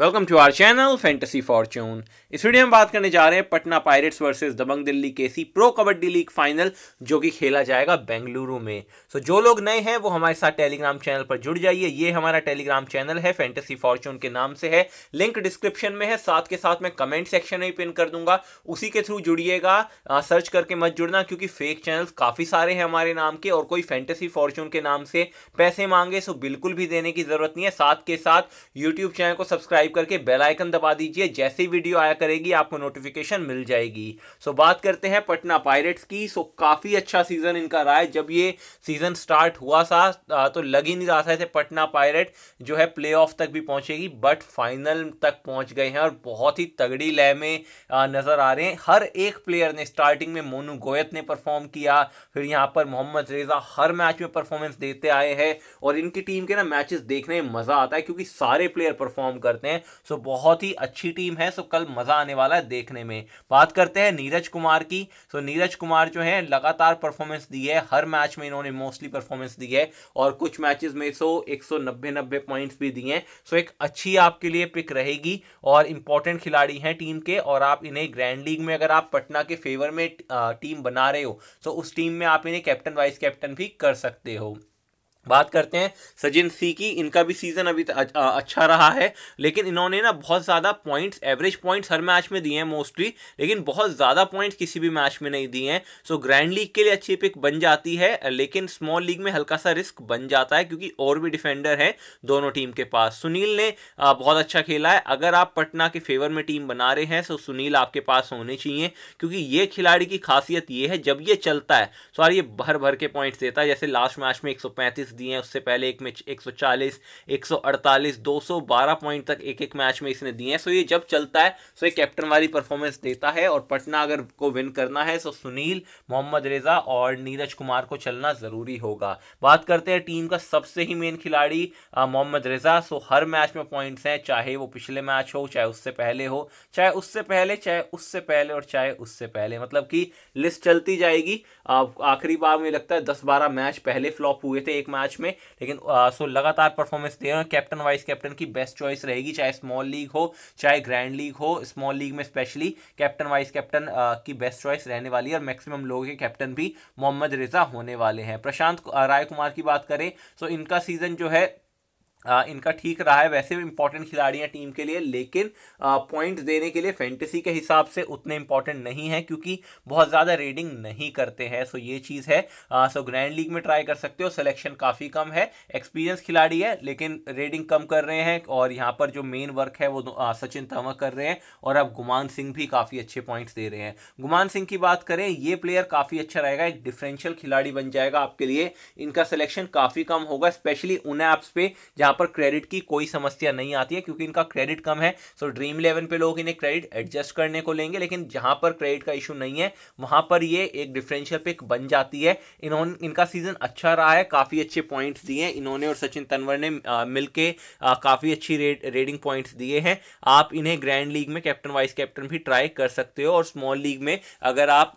welcome to our channel fantasy fortune इस video में बात करने जा रहे हैं Patna pirates versus Dabang Delhi K C pro kabaddi league final जो कि खेला जाएगा बेंगलुरु में सो so, जो लोग नए हैं वो हमारे साथ टेलीग्राम चैनल पर जुड़ जाइए ये हमारा टेलीग्राम चैनल है फैंटेसी फॉर्चून के नाम से है लिंक डिस्क्रिप्शन में है साथ के साथ मैं कमेंट सेक्शन में पिन कर दूंगा उसी के थ्रू जुड़िएगा सर्च करके मत जुड़ना क्योंकि फेक चैनल काफ़ी सारे हैं हमारे नाम के और कोई फैंटेसी फॉर्चून के नाम से पैसे मांगे सो बिल्कुल भी देने की जरूरत नहीं है साथ के साथ यूट्यूब चैनल को सब्सक्राइब सब्सक्राइब करके बेल आइकन दबा दीजिए जैसे वीडियो आया करेगी आपको नोटिफिकेशन मिल जाएगी सो बात करते हैं पटना पायरेट्स की सो काफ़ी अच्छा सीज़न इनका रहा है जब ये सीज़न स्टार्ट हुआ था तो लग ही नहीं रहा था ऐसे पटना पायरेट जो है प्ले तक भी पहुँचेगी बट फाइनल तक पहुँच गए हैं और बहुत ही तगड़ी लय में नज़र आ रहे हैं हर एक प्लेयर ने स्टार्टिंग में मोनू गोयत ने परफॉर्म किया फिर यहाँ पर मोहम्मद रेजा हर मैच में परफॉर्मेंस देते आए हैं और इनकी टीम के ना मैचेस देखने में मज़ा आता है क्योंकि सारे प्लेयर परफॉर्म करते हैं हैं सो बहुत ही अच्छी टीम है सो कल मज़ा आने वाला है देखने में बात करते हैं नीरज कुमार की सो नीरज कुमार जो है लगातार परफॉर्मेंस दी है हर मैच में इन्होंने मोस्टली परफॉर्मेंस दी है और कुछ मैचेस में सो एक सौ नब्बे नब्बे पॉइंट्स भी दिए हैं सो एक अच्छी आपके लिए पिक रहेगी और इंपॉर्टेंट खिलाड़ी हैं टीम के और आप इन्हें ग्रैंड लीग में अगर आप पटना के फेवर में टीम बना रहे हो तो उस टीम में आप इन्हें कैप्टन वाइस कैप्टन भी कर सकते हो बात करते हैं सचिन सी की इनका भी सीज़न अभी अच्छा रहा है लेकिन इन्होंने ना बहुत ज़्यादा पॉइंट्स एवरेज पॉइंट्स हर मैच में दिए हैं मोस्टली लेकिन बहुत ज़्यादा पॉइंट्स किसी भी मैच में नहीं दिए हैं सो ग्रैंड लीग के लिए अच्छी पिक बन जाती है लेकिन स्मॉल लीग में हल्का सा रिस्क बन जाता है क्योंकि और भी डिफेंडर हैं दोनों टीम के पास सुनील ने बहुत अच्छा खेला है अगर आप पटना के फेवर में टीम बना रहे हैं तो सुनील आपके पास होने चाहिए क्योंकि ये खिलाड़ी की खासियत ये है जब ये चलता है सॉरी तो ये भर भर के पॉइंट्स देता है जैसे लास्ट मैच में एक दिए हैं उससे पहले एक में 140, 148, 212 पॉइंट तक एक एक मैच में इसने दिए हैं सो ये जब चलता है सो ये कैप्टन वाली परफॉर्मेंस देता है और पटना अगर को विन करना है सो सुनील मोहम्मद रेजा और नीरज कुमार को चलना ज़रूरी होगा बात करते हैं टीम का सबसे ही मेन खिलाड़ी मोहम्मद रेजा सो हर मैच में पॉइंट्स हैं चाहे वो पिछले मैच हो चाहे उससे पहले हो चाहे उससे पहले चाहे उससे पहले और चाहे उससे पहले मतलब कि लिस्ट चलती जाएगी आखिरी बार मुझे लगता है दस बारह मैच पहले फ्लॉप हुए थे एक मैच मैच में लेकिन सो लगातार परफॉर्मेंस दे रहे हैं कैप्टन वाइस कैप्टन की बेस्ट चॉइस रहेगी चाहे स्मॉल लीग हो चाहे ग्रैंड लीग हो स्मॉल लीग में स्पेशली कैप्टन वाइस कैप्टन की बेस्ट चॉइस रहने वाली है और मैक्सिमम लोगों के कैप्टन भी मोहम्मद रिजा होने वाले हैं प्रशांत राय कुमार की बात करें सो इनका सीजन जो है आ, इनका ठीक रहा है वैसे भी इंपॉर्टेंट खिलाड़ी हैं टीम के लिए लेकिन पॉइंट्स देने के लिए फैंटेसी के हिसाब से उतने इंपॉर्टेंट नहीं है क्योंकि बहुत ज़्यादा रेडिंग नहीं करते हैं सो ये चीज़ है आ, सो ग्रैंड लीग में ट्राई कर सकते हो सिलेक्शन काफ़ी कम है एक्सपीरियंस खिलाड़ी है लेकिन रेडिंग कम कर रहे हैं और यहाँ पर जो मेन वर्क है वो आ, सचिन तंवर कर रहे हैं और अब गुमान सिंह भी काफ़ी अच्छे पॉइंट्स दे रहे हैं गुमान सिंह की बात करें ये प्लेयर काफ़ी अच्छा रहेगा एक डिफरेंशियल खिलाड़ी बन जाएगा आपके लिए इनका सिलेक्शन काफ़ी कम होगा स्पेशली उन ऐप्स पर जहाँ पर क्रेडिट की कोई समस्या नहीं आती है क्योंकि इनका क्रेडिट कम है सो ड्रीम इलेवन पे लोग इन्हें क्रेडिट एडजस्ट करने को लेंगे लेकिन जहां पर क्रेडिट का इशू नहीं है वहां पर ये एक डिफरेंशियल पिक बन जाती है इन्होंने इनका सीजन अच्छा रहा है काफ़ी अच्छे पॉइंट्स दिए हैं इन्होंने और सचिन तनवर ने मिलकर काफ़ी अच्छी रेड रेडिंग पॉइंट्स दिए हैं आप इन्हें ग्रैंड लीग में कैप्टन वाइस कैप्टन भी ट्राई कर सकते हो और स्मॉल लीग में अगर आप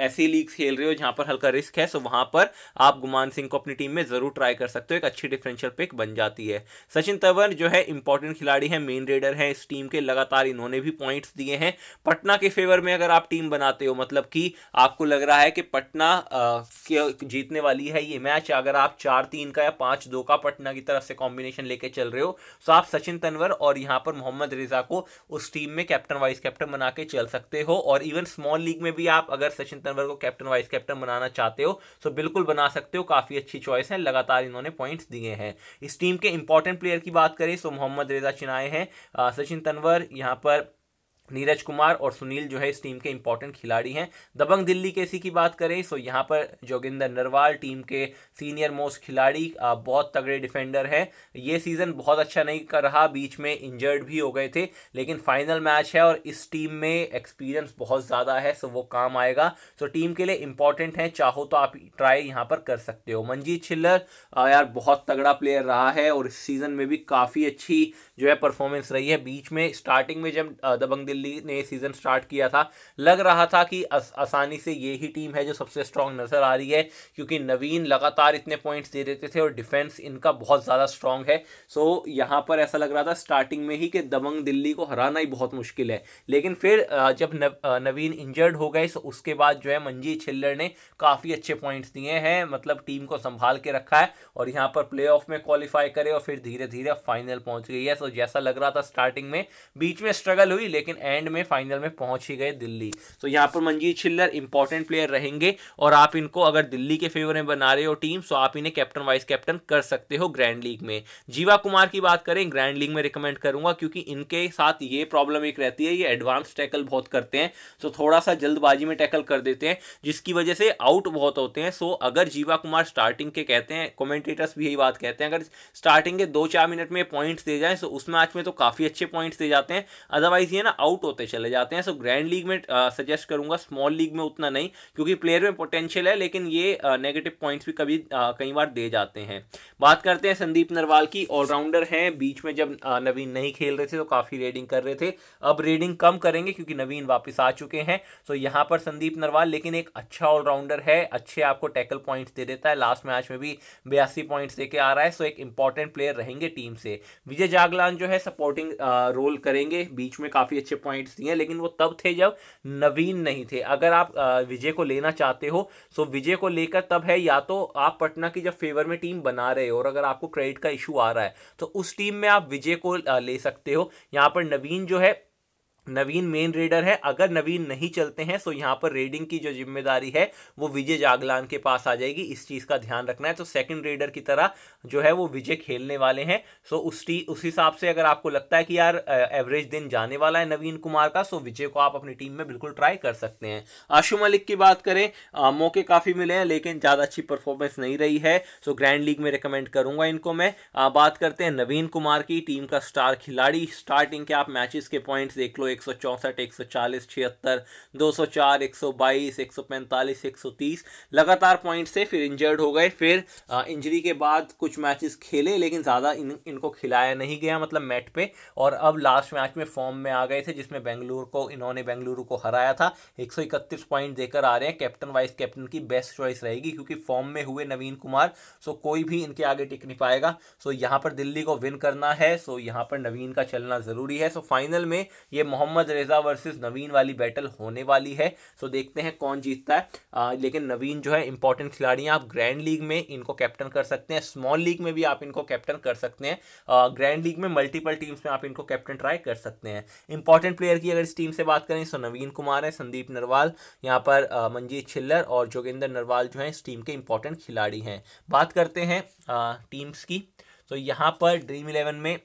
ऐसी लीग खेल रहे हो जहां पर हल्का रिस्क है सो वहां पर आप गुमान सिंह को अपनी टीम में जरूर ट्राई कर सकते हो एक अच्छी डिफरेंशियल पिक बन जाती है सचिन तंवर जो है इंपॉर्टेंट खिलाड़ी है मेन रेडर है इस टीम के लगातार इन्होंने भी पॉइंट्स दिए हैं पटना के फेवर में अगर आप टीम बनाते हो मतलब कि आपको लग रहा है कि पटना जीतने वाली है ये मैच अगर आप चार तीन का या पांच दो का पटना की तरफ से कॉम्बिनेशन लेके चल रहे हो सो आप सचिन तंवर और यहाँ पर मोहम्मद रिजा को उस टीम में कैप्टन वाइस कैप्टन बना के चल सकते हो और इवन स्मॉल लीग में भी आप अगर सचिन तनवर को कैप्टन वाइस कैप्टन बनाना चाहते हो सो तो बिल्कुल बना सकते हो काफ़ी अच्छी चॉइस है लगातार इन्होंने पॉइंट्स दिए हैं इस टीम के इंपॉर्टेंट प्लेयर की बात करें सो तो मोहम्मद रेजा चिनाए हैं सचिन तनवर यहाँ पर नीरज कुमार और सुनील जो है इस टीम के इंपॉर्टेंट खिलाड़ी हैं दबंग दिल्ली केसी की बात करें सो तो यहाँ पर जोगिंदर नरवाल टीम के सीनियर मोस्ट खिलाड़ी बहुत तगड़े डिफेंडर हैं ये सीज़न बहुत अच्छा नहीं कर रहा बीच में इंजर्ड भी हो गए थे लेकिन फाइनल मैच है और इस टीम में एक्सपीरियंस बहुत ज़्यादा है सो वो काम आएगा सो टीम के लिए इंपॉर्टेंट है चाहो तो आप ट्राई यहाँ पर कर सकते हो मंजीत छिल्लर यार बहुत तगड़ा प्लेयर रहा है और इस सीज़न में भी काफ़ी अच्छी जो है परफॉर्मेंस रही है बीच में स्टार्टिंग में जब दबंग दिल्ली दिल्ली ने सीज़न स्टार्ट किया था लग रहा था कि आस, आसानी से ये ही टीम है जो सबसे स्ट्रांग नज़र आ रही है क्योंकि नवीन लगातार इतने पॉइंट्स दे देते थे और डिफेंस इनका बहुत ज़्यादा स्ट्रांग है सो यहाँ पर ऐसा लग रहा था स्टार्टिंग में ही कि दबंग दिल्ली को हराना ही बहुत मुश्किल है लेकिन फिर जब नव, नवीन इंजर्ड हो गए तो उसके बाद जो है मंजी छिल्लर ने काफ़ी अच्छे पॉइंट्स दिए हैं मतलब टीम को संभाल के रखा है और यहाँ पर प्ले में क्वालिफाई करे और फिर धीरे धीरे फाइनल पहुंच गई है सो जैसा लग रहा था स्टार्टिंग में बीच में स्ट्रगल हुई लेकिन एंड में फाइनल में पहुंच ही गए दिल्ली तो यहाँ पर मंजीत छिल्लर इंपॉर्टेंट प्लेयर रहेंगे और आप इनको अगर दिल्ली के फेवर में बना रहे हो टीम सो आप इन्हें कैप्टन वाइस कैप्टन कर सकते हो ग्रैंड लीग में जीवा कुमार की बात करें ग्रैंड लीग में रिकमेंड करूंगा क्योंकि इनके साथ ये प्रॉब्लम एक रहती है ये एडवांस टैकल बहुत करते हैं सो थोड़ा सा जल्दबाजी में टैकल कर देते हैं जिसकी वजह से आउट बहुत होते हैं सो अगर जीवा कुमार स्टार्टिंग के कहते हैं कॉमेंटेटर्स भी यही बात कहते हैं अगर स्टार्टिंग के दो चार मिनट में पॉइंट्स दे जाए तो उस मैच में तो काफ़ी अच्छे पॉइंट्स दे जाते हैं अदरवाइज ये ना आउट आउट होते चले जाते हैं सो ग्रैंड लीग में सजेस्ट करूंगा स्मॉल लीग में उतना नहीं क्योंकि प्लेयर में पोटेंशियल है लेकिन ये नेगेटिव पॉइंट्स भी कभी कई बार दे जाते हैं बात करते हैं संदीप नरवाल की ऑलराउंडर हैं बीच में जब नवीन नहीं खेल रहे थे तो काफ़ी रेडिंग कर रहे थे अब रेडिंग कम करेंगे क्योंकि नवीन वापस आ चुके हैं सो यहाँ पर संदीप नरवाल लेकिन एक अच्छा ऑलराउंडर है अच्छे आपको टैकल पॉइंट्स दे देता है लास्ट मैच में भी बयासी पॉइंट्स लेके आ रहा है सो एक इंपॉर्टेंट प्लेयर रहेंगे टीम से विजय जागलान जो है सपोर्टिंग रोल करेंगे बीच में काफ़ी अच्छे पॉइंट्स दिए लेकिन वो तब थे जब नवीन नहीं थे अगर आप विजय को लेना चाहते हो तो विजय को लेकर तब है या तो आप पटना की जब फेवर में टीम बना रहे हो और अगर आपको क्रेडिट का इशू आ रहा है तो उस टीम में आप विजय को ले सकते हो यहाँ पर नवीन जो है नवीन मेन रेडर है अगर नवीन नहीं चलते हैं तो यहाँ पर रेडिंग की जो जिम्मेदारी है वो विजय जागलान के पास आ जाएगी इस चीज़ का ध्यान रखना है तो सेकंड रेडर की तरह जो है वो विजय खेलने वाले हैं सो उस टी उस हिसाब से अगर आपको लगता है कि यार एवरेज दिन जाने वाला है नवीन कुमार का सो विजय को आप अपनी टीम में बिल्कुल ट्राई कर सकते हैं आशु मलिक की बात करें आ, मौके काफ़ी मिले हैं लेकिन ज़्यादा अच्छी परफॉर्मेंस नहीं रही है सो ग्रैंड लीग में रिकमेंड करूँगा इनको मैं बात करते हैं नवीन कुमार की टीम का स्टार खिलाड़ी स्टार्टिंग के आप मैचेस के पॉइंट्स देख लो एक सौ चौंसठ एक सौ चालीस छिहत्तर दो सौ चार एक सौ बाईस एक सौ पैंतालीस एक सौ तीस लगातार पॉइंट से फिर इंजर्ड हो गए फिर इंजरी के बाद कुछ मैचेस खेले लेकिन ज़्यादा इन इनको खिलाया नहीं गया मतलब मैट पे और अब लास्ट मैच में फॉर्म में आ गए थे जिसमें बेंगलुरु को इन्होंने बेंगलुरु को हराया था एक सौ इकतीस पॉइंट देकर आ रहे हैं कैप्टन वाइस कैप्टन की बेस्ट चॉइस रहेगी क्योंकि फॉर्म में हुए नवीन कुमार सो कोई भी इनके आगे टिक नहीं पाएगा सो यहाँ पर दिल्ली को विन करना है सो यहाँ पर नवीन का चलना ज़रूरी है सो फाइनल में ये मोहम्मद मोहम्मद रेजा वर्सेस नवीन वाली बैटल होने वाली है सो देखते हैं कौन जीतता है आ, लेकिन नवीन जो है इंपॉर्टेंट खिलाड़ी हैं आप ग्रैंड लीग में इनको कैप्टन कर सकते हैं स्मॉल लीग में भी आप इनको कैप्टन कर सकते हैं ग्रैंड लीग में मल्टीपल टीम्स में आप इनको कैप्टन ट्राई कर सकते हैं इंपॉर्टेंट प्लेयर की अगर इस टीम से बात करें तो नवीन कुमार है संदीप नरवाल यहाँ पर मंजीत छिल्लर और जोगिंदर नरवाल जो है इस टीम के इंपॉर्टेंट खिलाड़ी हैं बात करते हैं टीम्स की तो यहाँ पर ड्रीम इलेवन में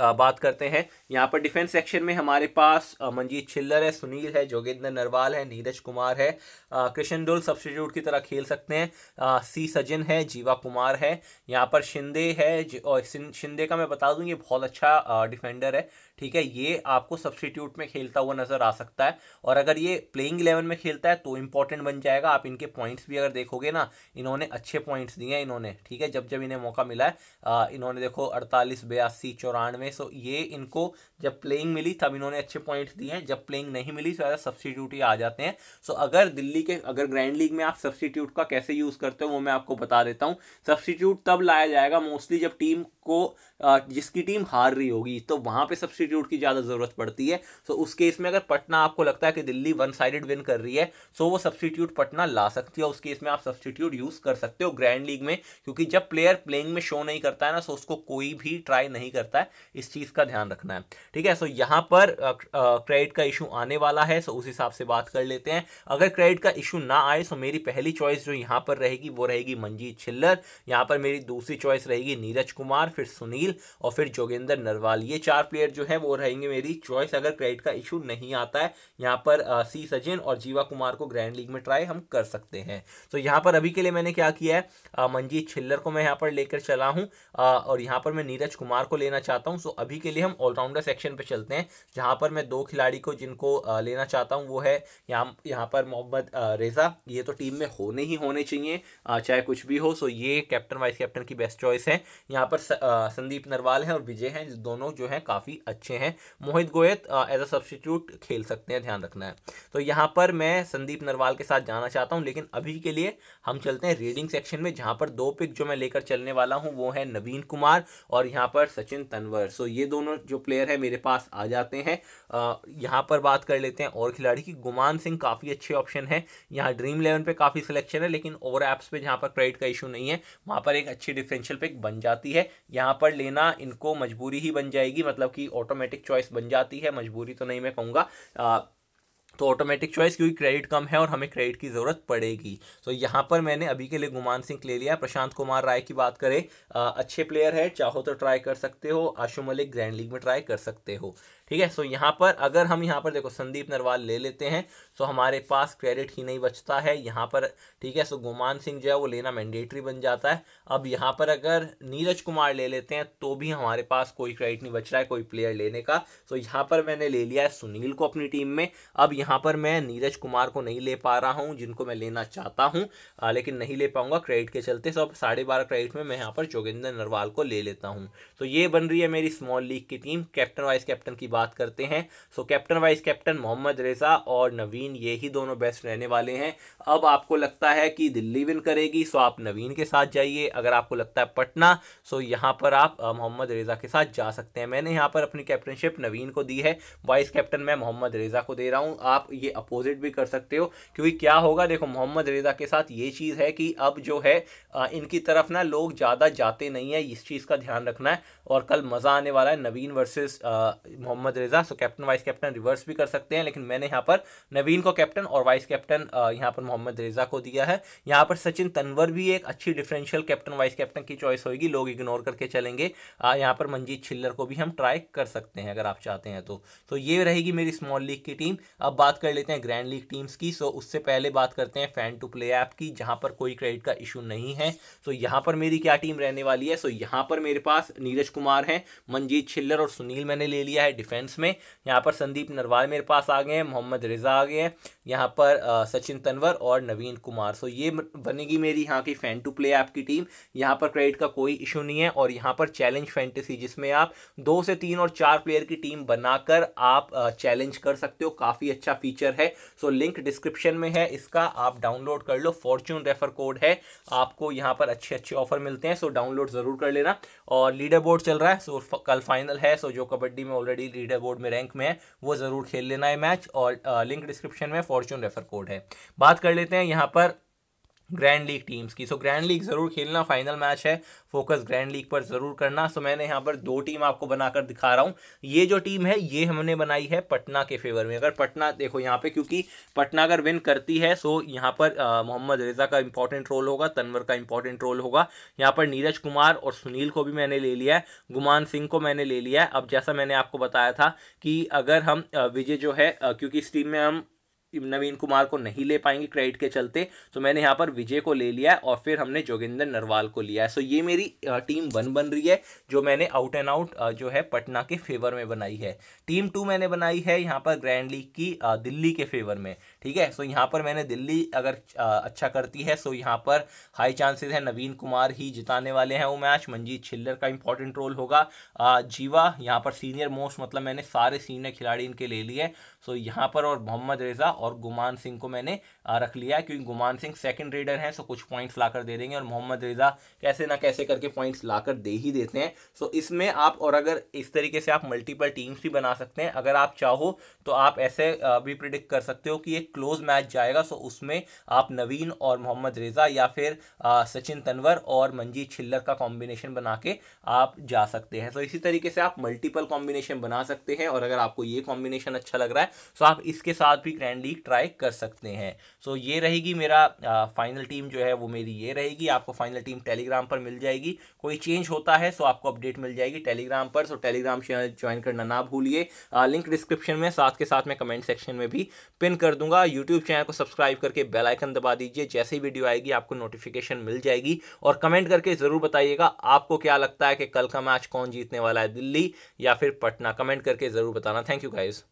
बात करते हैं यहाँ पर डिफेंस सेक्शन में हमारे पास मंजीत छिल्लर है सुनील है जोगेंद्र नरवाल है नीरज कुमार है कृष्ण डोल सब्सटीट्यूट की तरह खेल सकते हैं सी सजन है जीवा कुमार है यहाँ पर शिंदे है और शिंदे का मैं बता दूँ ये बहुत अच्छा डिफेंडर है ठीक है ये आपको सब्सटीट्यूट में खेलता हुआ नज़र आ सकता है और अगर ये प्लेइंग इलेवन में खेलता है तो इंपॉर्टेंट बन जाएगा आप इनके पॉइंट्स भी अगर देखोगे ना इन्होंने अच्छे पॉइंट्स दिए हैं इन्होंने ठीक है जब जब इन्हें मौका मिला है आ, इन्होंने देखो अड़तालीस बयासी चौरानवे सो ये इनको जब प्लेइंग मिली तब इन्होंने अच्छे पॉइंट्स दिए हैं जब प्लेइंग नहीं मिली तो ज़्यादा सब्सटीट्यूट ही आ जाते हैं सो अगर दिल्ली ग्रैंड लीग है अगर ग्रैंड लीग में आप सब्सटीट्यूट का कैसे यूज़ करते हो वो मैं आपको बता देता हूँ सब्सटीट्यूट तब लाया जाएगा मोस्टली जब टीम को जिसकी टीम हार रही होगी तो वहाँ पे सब्सटीट्यूट की ज़्यादा ज़रूरत पड़ती है सो उस केस में अगर पटना आपको लगता है कि दिल्ली वन साइडेड विन कर रही है सो वो सब्सटीट्यूट पटना ला सकती है उस केस में आप सब्सटीट्यूट यूज़ कर सकते हो ग्रैंड लीग में क्योंकि जब प्लेयर प्लेइंग में शो नहीं करता है ना सो उसको कोई भी ट्राई नहीं करता है इस चीज़ का ध्यान रखना है ठीक है सो यहाँ पर क्रेडिट का इशू आने वाला है सो उस हिसाब से बात कर लेते हैं अगर क्रेडिट का इशू ना आए तो मेरी पहली चॉइस जो यहाँ पर रहेगी वो रहेगी मंजीत छिल्लर यहाँ पर मेरी दूसरी चॉइस रहेगी नीरज कुमार फिर सुनील और फिर जोगेंद्र नरवाल ये चार प्लेयर जो है वो रहेंगे मेरी चॉइस अगर क्रेडिट का इशू नहीं आता है यहाँ पर सी सजिन और जीवा कुमार को ग्रैंड लीग में ट्राई हम कर सकते हैं तो यहाँ पर अभी के लिए मैंने क्या किया है मंजीत छिल्लर को मैं यहाँ पर लेकर चला हूँ और यहाँ पर मैं नीरज कुमार को लेना चाहता हूँ सो अभी के लिए हम ऑलराउंडर सेक्शन पर चलते हैं जहाँ पर मैं दो खिलाड़ी को जिनको लेना चाहता हूँ वो है यहाँ यहाँ पर मोहम्मद रेजा ये तो टीम में होने ही होने चाहिए चाहे कुछ भी हो सो ये कैप्टन वाइस कैप्टन की बेस्ट चॉइस है यहाँ पर संदीप नरवाल हैं और विजय हैं दोनों जो हैं काफ़ी अच्छे हैं मोहित गोयत एज अ सब्सटीट्यूट खेल सकते हैं ध्यान रखना है तो यहाँ पर मैं संदीप नरवाल के साथ जाना चाहता हूँ लेकिन अभी के लिए हम चलते हैं रीडिंग सेक्शन में जहाँ पर दो पिक जो मैं लेकर चलने वाला हूँ वो है नवीन कुमार और यहाँ पर सचिन तनवर सो ये दोनों जो प्लेयर हैं मेरे पास आ जाते हैं यहाँ पर बात कर लेते हैं और खिलाड़ी की गुमान सिंह काफ़ी अच्छे ऑप्शन हैं यहाँ ड्रीम इलेवन पे काफ़ी सिलेक्शन है लेकिन और ऐप्स पे जहाँ पर क्रेडिट का इशू नहीं है वहाँ पर एक अच्छी डिफरेंशियल पिक बन जाती है यहाँ पर लेना इनको मजबूरी ही बन जाएगी मतलब कि ऑटोमेटिक चॉइस बन जाती है मजबूरी तो नहीं मैं कहूँगा तो ऑटोमेटिक चॉइस क्योंकि क्रेडिट कम है और हमें क्रेडिट की ज़रूरत पड़ेगी so, तो यहाँ पर मैंने अभी के लिए गुमान सिंह ले लिया प्रशांत कुमार राय की बात करें अच्छे प्लेयर है चाहो तो ट्राई कर सकते हो आशु मलिक ग्रैंड लीग में ट्राई कर सकते हो ठीक है सो यहाँ पर अगर हम यहाँ पर देखो संदीप नरवाल ले लेते हैं सो तो हमारे पास क्रेडिट ही नहीं बचता है यहाँ पर ठीक है सो गुमान सिंह जो है वो लेना मैंडेटरी बन जाता है अब यहाँ पर अगर नीरज कुमार ले लेते हैं तो भी हमारे पास कोई क्रेडिट नहीं बच रहा है कोई प्लेयर लेने का सो यहाँ पर मैंने ले लिया है सुनील को अपनी टीम में अब यहाँ यहाँ पर मैं नीरज कुमार को नहीं ले पा रहा हूँ जिनको मैं लेना चाहता हूँ लेकिन नहीं ले पाऊँगा क्रेडिट के चलते सब साढ़े बारह क्रेडिट में मैं यहाँ पर जोगिंदर नरवाल को ले लेता हूँ तो ये बन रही है मेरी स्मॉल लीग की टीम कैप्टन वाइस कैप्टन की बात करते हैं so captain vice captain Mohammad Reza और नवीन ये ही दोनों बेस्ट रहने वाले हैं अब आपको लगता है कि दिल्ली विन करेगी सो आप नवीन के साथ जाइए अगर आपको लगता है पटना सो यहाँ पर आप मोहम्मद रेजा के साथ जा सकते हैं मैंने यहाँ पर अपनी कैप्टनशिप नवीन को दी है वाइस कैप्टन मैं मोहम्मद रेजा को दे रहा हूँ आप आप ये अपोजिट भी कर सकते हो क्योंकि क्या होगा देखो मोहम्मद रेजा के साथ ये चीज़ है कि अब जो है इनकी तरफ ना लोग ज़्यादा जाते नहीं है इस चीज़ का ध्यान रखना है और कल मज़ा आने वाला है नवीन versus Mohammad Reza so captain vice captain reverse भी कर सकते हैं लेकिन मैंने यहाँ पर नवीन को कैप्टन और वाइस कैप्टन यहाँ पर मोहम्मद रेजा को दिया है यहाँ पर सचिन तनवर भी एक अच्छी डिफरेंशियल कैप्टन वाइस कैप्टन की चॉइस होगी लोग इग्नोर करके चलेंगे यहाँ पर मंजीत छिल्लर को भी हम ट्राई कर सकते हैं अगर आप चाहते हैं तो तो ये रहेगी मेरी स्मॉल लीग की टीम अब बात कर लेते हैं ग्रैंड लीग टीम्स की सो उससे पहले बात करते हैं फैन टू प्ले ऐप की जहाँ पर कोई क्रेडिट का इशू नहीं है सो यहाँ पर मेरी क्या टीम रहने वाली है सो यहाँ पर मेरे पास नीरज कुमार हैं मनजीत छिल्लर और सुनील मैंने ले लिया है डिफेंस में यहाँ पर संदीप नरवाल मेरे पास आ गए हैं मोहम्मद रिजा आ गए हैं यहाँ पर सचिन तनवर और नवीन कुमार सो ये बनेगी मेरी यहाँ की फैन टू प्ले ऐप की टीम यहाँ पर क्रेडिट का कोई इशू नहीं है और यहाँ पर चैलेंज फैंटेसी जिसमें आप दो से तीन और चार प्लेयर की टीम बनाकर आप चैलेंज कर सकते हो काफ़ी अच्छा अच्छा फीचर है सो लिंक डिस्क्रिप्शन में है इसका आप डाउनलोड कर लो फॉर्च्यून रेफर कोड है आपको यहाँ पर अच्छे अच्छे ऑफर मिलते हैं सो डाउनलोड ज़रूर कर लेना और लीडर बोर्ड चल रहा है सो कल फाइनल है सो जो कबड्डी में ऑलरेडी लीडर बोर्ड में रैंक में है वो ज़रूर खेल लेना है मैच और लिंक डिस्क्रिप्शन में फॉर्च्यून रेफर कोड है बात कर लेते हैं यहाँ पर ग्रैंड लीग टीम्स की सो ग्रैंड लीग ज़रूर खेलना फाइनल मैच है फोकस ग्रैंड लीग पर ज़रूर करना सो मैंने यहाँ पर दो टीम आपको बनाकर दिखा रहा हूँ ये जो टीम है ये हमने बनाई है पटना के फेवर में अगर पटना देखो यहाँ पे क्योंकि पटना अगर विन करती है सो यहाँ पर मोहम्मद रेजा का इंपॉर्टेंट रोल होगा तनवर का इंपॉर्टेंट रोल होगा यहाँ पर नीरज कुमार और सुनील को भी मैंने ले लिया है गुमान सिंह को मैंने ले लिया है अब जैसा मैंने आपको बताया था कि अगर हम विजय जो है क्योंकि इस टीम में हम नवीन कुमार को नहीं ले पाएंगे क्रेडिट के चलते तो मैंने यहाँ पर विजय को ले लिया है और फिर हमने जोगिंदर नरवाल को लिया है सो ये मेरी टीम वन बन रही है जो मैंने आउट एंड आउट जो है पटना के फेवर में बनाई है टीम टू मैंने बनाई है यहाँ पर ग्रैंड लीग की दिल्ली के फेवर में ठीक है सो यहाँ पर मैंने दिल्ली अगर अच्छा करती है सो यहाँ पर हाई चांसेस है नवीन कुमार ही जिताने वाले हैं वो मैच मंजीत छिल्लर का इंपॉर्टेंट रोल होगा जीवा यहाँ पर सीनियर मोस्ट मतलब मैंने सारे सीनियर खिलाड़ी इनके ले लिए सो यहाँ पर और मोहम्मद रेजा और गुमान सिंह को मैंने रख लिया क्योंकि गुमान सिंह सेकंड रेडर हैं सो कुछ पॉइंट्स लाकर दे देंगे और मोहम्मद रेजा कैसे ना कैसे करके पॉइंट्स लाकर दे ही देते हैं सो इसमें आप और अगर इस तरीके से आप मल्टीपल टीम्स भी बना सकते हैं अगर आप चाहो तो आप ऐसे भी प्रिडिक्ट कर सकते हो कि एक क्लोज मैच जाएगा सो उसमें आप नवीन और मोहम्मद रेजा या फिर सचिन तनवर और मंजीत छिल्लर का कॉम्बिनेशन बना के आप जा सकते हैं सो इसी तरीके से आप मल्टीपल कॉम्बिनेशन बना सकते हैं और अगर आपको ये कॉम्बिनेशन अच्छा लग रहा है है सो आप इसके साथ भी ग्रैंड लीग ट्राई कर सकते हैं सो ये रहेगी मेरा फाइनल टीम जो है वो मेरी ये रहेगी आपको फाइनल टीम टेलीग्राम पर मिल जाएगी कोई चेंज होता है सो आपको अपडेट मिल जाएगी टेलीग्राम पर सो टेलीग्राम चैनल ज्वाइन करना ना भूलिए लिंक डिस्क्रिप्शन में साथ के साथ मैं कमेंट सेक्शन में भी पिन कर दूंगा यूट्यूब चैनल को सब्सक्राइब करके बेल आइकन दबा दीजिए जैसे ही वीडियो आएगी आपको नोटिफिकेशन मिल जाएगी और कमेंट करके ज़रूर बताइएगा आपको क्या लगता है कि कल का मैच कौन जीतने वाला है दिल्ली या फिर पटना कमेंट करके ज़रूर बताना थैंक यू गाइज़